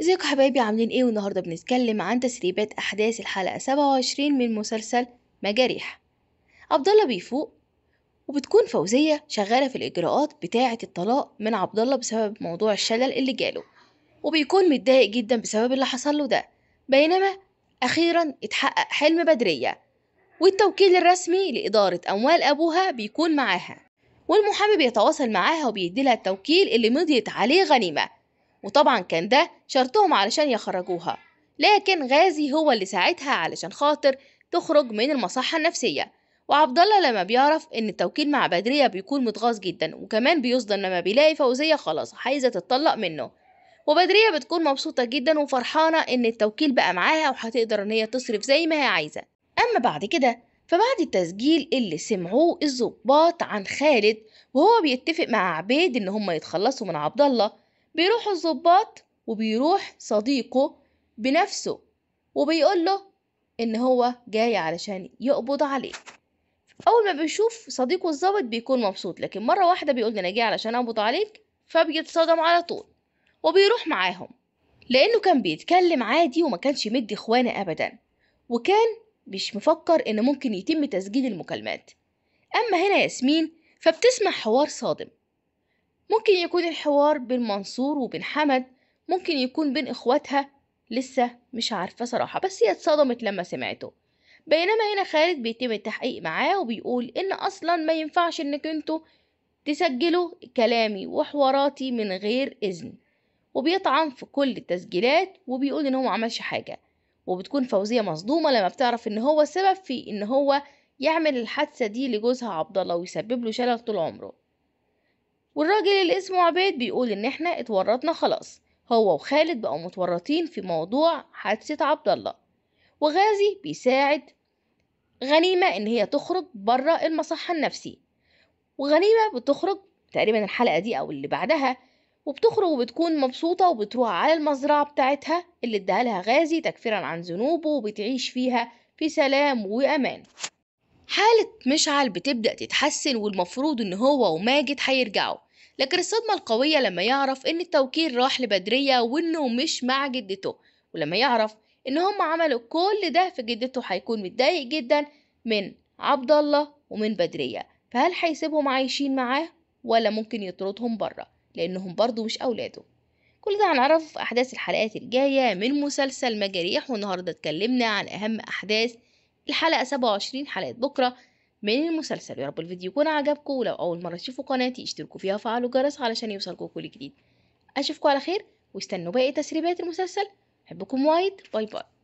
ازيكم حبايبي عاملين ايه والنهارده بنتكلم عن تسريبات احداث الحلقه 27 من مسلسل مجاريح عبد الله بيفوق وبتكون فوزيه شغاله في الاجراءات بتاعه الطلاق من عبد الله بسبب موضوع الشلل اللي جاله وبيكون متضايق جدا بسبب اللي حصل له ده بينما اخيرا اتحقق حلم بدريه والتوكيل الرسمي لاداره اموال ابوها بيكون معاها والمحامي بيتواصل معاها وبيديلها التوكيل اللي مضيت عليه غنيمه وطبعا كان ده شرطهم علشان يخرجوها لكن غازي هو اللي ساعدها علشان خاطر تخرج من المصحة النفسية وعبد الله لما بيعرف ان التوكيل مع بدرية بيكون متغاظ جدا وكمان بيصدم لما بيلاقي فوزية خلاص عايزة تتطلق منه وبدرية بتكون مبسوطة جدا وفرحانة ان التوكيل بقى معاها وهتقدر ان هي تصرف زي ما هي عايزة اما بعد كده فبعد التسجيل اللي سمعوه الظباط عن خالد وهو بيتفق مع عبيد ان هما يتخلصوا من عبد الله بيروح الظباط وبيروح صديقه بنفسه وبيقول له ان هو جاي علشان يقبض عليه اول ما بيشوف صديقه الظابط بيكون مبسوط لكن مره واحده بيقول انا جاي علشان اقبض عليك فبيتصدم على طول وبيروح معاهم لانه كان بيتكلم عادي وما كانش مدي اخوانه ابدا وكان مش مفكر ان ممكن يتم تسجيل المكالمات اما هنا ياسمين فبتسمع حوار صادم ممكن يكون الحوار بين منصور وبين حمد ممكن يكون بين إخواتها لسه مش عارفة صراحة بس هي اتصدمت لما سمعته بينما هنا خالد بيتم التحقيق معاه وبيقول إن أصلا ما ينفعش إنك انتوا تسجلوا كلامي وحواراتي من غير إذن وبيطعن في كل التسجيلات وبيقول إن هو معملش حاجة وبتكون فوزية مصدومة لما بتعرف إن هو السبب في إن هو يعمل الحادثة دي لجوزها عبد الله ويسبب له شلل طول عمره والراجل اللي اسمه عبيد بيقول ان احنا اتورطنا خلاص هو وخالد بقوا متورطين في موضوع حادثة عبد الله وغازي بيساعد غنيمة ان هي تخرج بره المصحه النفسي وغنيمة بتخرج تقريبا الحلقة دي او اللي بعدها وبتخرج وبتكون مبسوطة وبتروح على المزرعة بتاعتها اللي ادها لها غازي تكفيرا عن ذنوبه وبتعيش فيها في سلام وأمان حالة مشعل بتبدأ تتحسن والمفروض إن هو وماجد هيرجعوا لكن الصدمة القوية لما يعرف إن التوكيل راح لبدرية وإنه مش مع جدته ولما يعرف إن هم عملوا كل ده جدته هيكون متضايق جدا من عبد الله ومن بدرية فهل هيسيبهم عايشين معاه ولا ممكن يطردهم بره لأنهم برضو مش أولاده كل ده هنعرفه في أحداث الحلقات الجاية من مسلسل مجاريح والنهاردة اتكلمنا عن أهم أحداث الحلقة 27 حلقة بكرة من المسلسل يا رب الفيديو يكون عجبكم ولو أول مرة تشوفوا قناتي اشتركوا فيها وفعلوا الجرس علشان يوصلكم كل جديد أشوفكم على خير واستنوا باقي تسريبات المسلسل أحبكم وايد باي باي